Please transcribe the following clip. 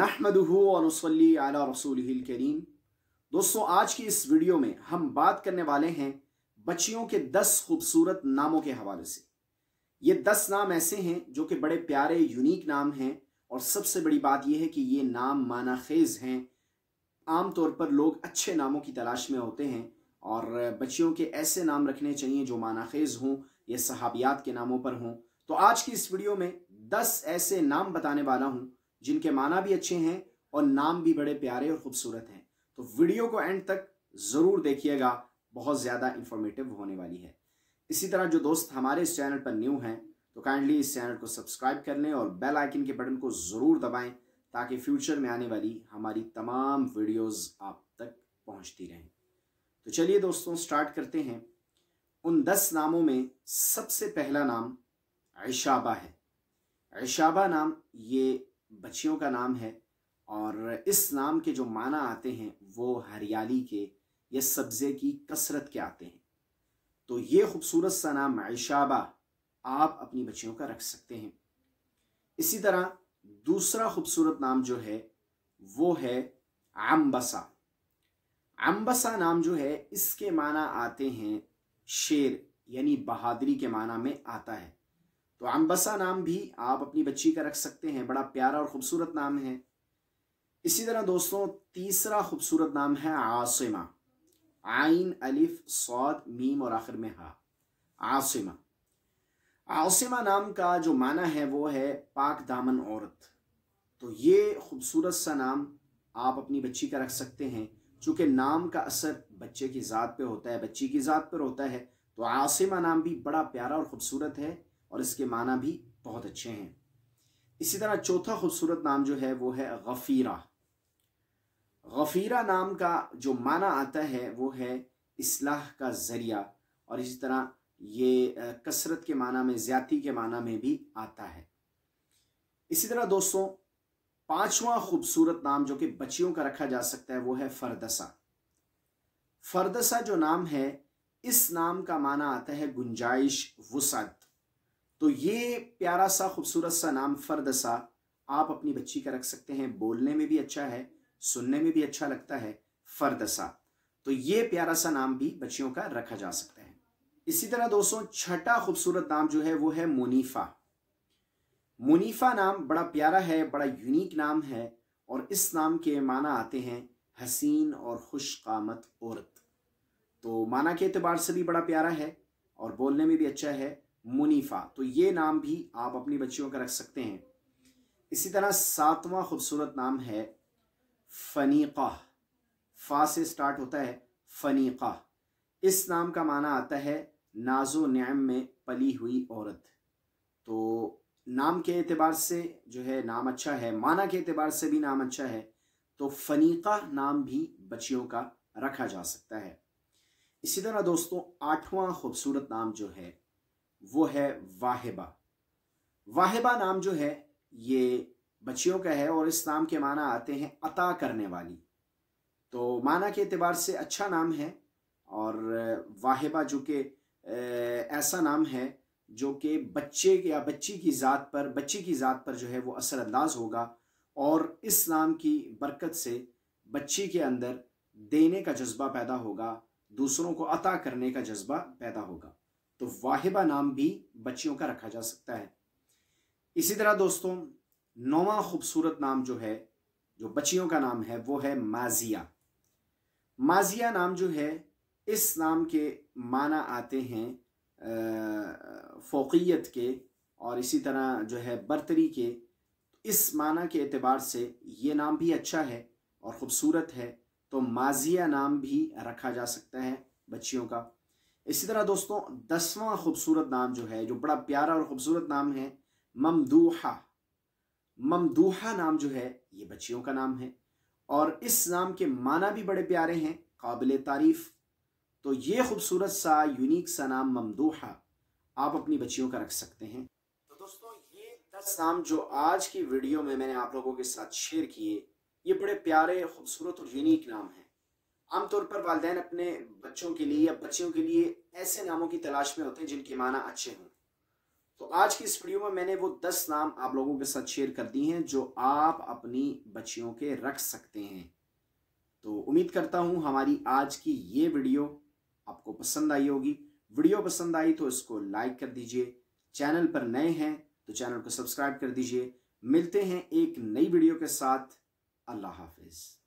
नहमदहू वनसली अला रसूल करीम दोस्तों आज की इस वीडियो में हम बात करने वाले हैं बच्चियों के दस खूबसूरत नामों के हवाले से ये दस नाम ऐसे हैं जो कि बड़े प्यारे यूनिक नाम हैं और सबसे बड़ी बात यह है कि ये नाम माना खेज हैं आमतौर पर लोग अच्छे नामों की तलाश में होते हैं और बच्चियों के ऐसे नाम रखने चाहिए जो माना खेज हों या सहाबियात के नामों पर हों तो आज की इस वीडियो में दस ऐसे नाम बताने वाला हूँ जिनके माना भी अच्छे हैं और नाम भी बड़े प्यारे और खूबसूरत हैं तो वीडियो को एंड तक ज़रूर देखिएगा बहुत ज़्यादा इंफॉर्मेटिव होने वाली है इसी तरह जो दोस्त हमारे इस चैनल पर न्यू हैं तो काइंडली इस चैनल को सब्सक्राइब कर लें और बेल आइकन के बटन को ज़रूर दबाएं ताकि फ्यूचर में आने वाली हमारी तमाम वीडियोस आप तक पहुंचती रहें तो चलिए दोस्तों स्टार्ट करते हैं उन दस नामों में सबसे पहला नाम ऐशाबा है ऐशाबा नाम ये बच्चियों का नाम है और इस नाम के जो माना आते हैं वो हरियाली के या सब्ज़े की कसरत के आते हैं तो ये खूबसूरत सा नाम आयशाबा आप अपनी बच्चियों का रख सकते हैं इसी तरह दूसरा खूबसूरत नाम जो है वो है आम्बसा आम्बसा नाम जो है इसके माना आते हैं शेर यानी बहादुरी के माना में आता है तो अम्बसा नाम भी आप अपनी बच्ची का रख सकते हैं बड़ा प्यारा और ख़ूबसूरत नाम है इसी तरह दोस्तों तीसरा खूबसूरत नाम है आसिमा आइन अलिफ सौद मीम और आखिर में हा आसिमा आसिमा नाम का जो माना है वो है पाक दामन औरत तो ये खूबसूरत सा नाम आप अपनी बच्ची का रख सकते हैं चूँकि नाम का असर बच्चे की ज़ात पे होता है बच्ची की ज़ात पर होता है तो आसिमा नाम भी बड़ा प्यारा और ख़ूबसूरत है और इसके माना भी बहुत अच्छे हैं इसी तरह चौथा खूबसूरत नाम जो है वो है गफ़ीरा गफ़ीरा नाम का जो माना आता है वो है इसलाह का ज़रिया और इसी तरह ये कसरत के माना में ज्याति के माना में भी आता है इसी तरह दोस्तों पांचवा खूबसूरत नाम जो कि बच्चियों का रखा जा सकता है वो है फरदसा फरदसा जो नाम है इस नाम का माना आता है गुंजाइश वसत तो ये प्यारा सा खूबसूरत सा नाम फर्द सा आप अपनी बच्ची का रख सकते हैं बोलने में भी अच्छा है सुनने में भी अच्छा लगता है फर्द सा तो ये प्यारा सा नाम भी बच्चियों का रखा जा सकता है इसी तरह दोस्तों छठा खूबसूरत नाम जो है वो है मुनीफा मुनीफा नाम बड़ा प्यारा है बड़ा यूनिक नाम है और इस नाम के माना आते हैं हसीन और खुश औरत तो माना के अतबार से भी बड़ा प्यारा है और बोलने में भी अच्छा है मुनीफा तो ये नाम भी आप अपनी बच्चियों का रख सकते हैं इसी तरह सातवां खूबसूरत नाम है फनीका फा से स्टार्ट होता है फनीका इस नाम का माना आता है नाजो न्याम में पली हुई औरत तो नाम के अतबार से जो है नाम अच्छा है माना के अतबार से भी नाम अच्छा है तो फनीका नाम भी बच्चियों का रखा जा सकता है इसी तरह दोस्तों आठवां खूबसूरत नाम जो है वो है वाहिबा वाहिबा नाम जो है ये बच्चियों का है और इस नाम के माना आते हैं अता करने वाली तो माना के अतबार से अच्छा नाम है और वाहिबा जो कि ऐसा नाम है जो कि बच्चे या बच्ची की ज़ात पर बच्ची की ज़ात पर जो है वो असरअंदाज होगा और इस नाम की बरकत से बच्ची के अंदर देने का जज्बा पैदा होगा दूसरों को अता करने का जज्बा पैदा होगा तो वाहिबा नाम भी बच्चियों का रखा जा सकता है इसी तरह दोस्तों नौवा खूबसूरत नाम जो है जो बच्चियों का नाम है वो है माजिया माजिया नाम जो है इस नाम के माना आते हैं फोकियत के और इसी तरह जो है बर्तरी के इस माना के अतबार से ये नाम भी अच्छा है और ख़ूबसूरत है तो माजिया नाम भी रखा जा सकता है बच्चियों का इसी तरह दोस्तों दसवां खूबसूरत नाम जो है जो बड़ा प्यारा और ख़ूबसूरत नाम है ममदूहा ममदूहा नाम जो है ये बच्चियों का नाम है और इस नाम के माना भी बड़े प्यारे हैं काबिल तारीफ तो ये खूबसूरत सा यूनिक सा नाम ममदूहा आप अपनी बच्चियों का रख सकते हैं तो दोस्तों ये दस नाम जो आज की वीडियो में मैंने आप लोगों के साथ शेयर किए ये बड़े प्यारे खूबसूरत और यूनिक नाम है आमतौर पर वाले अपने बच्चों के लिए या बच्चियों के लिए ऐसे नामों की तलाश में होते हैं जिनके माना अच्छे हों तो आज की इस वीडियो में मैंने वो दस नाम आप लोगों के साथ शेयर कर दी हैं जो आप अपनी बच्चियों के रख सकते हैं तो उम्मीद करता हूँ हमारी आज की ये वीडियो आपको पसंद आई होगी वीडियो पसंद आई तो इसको लाइक कर दीजिए चैनल पर नए हैं तो चैनल को सब्सक्राइब कर दीजिए मिलते हैं एक नई वीडियो के साथ अल्लाह हाफिज़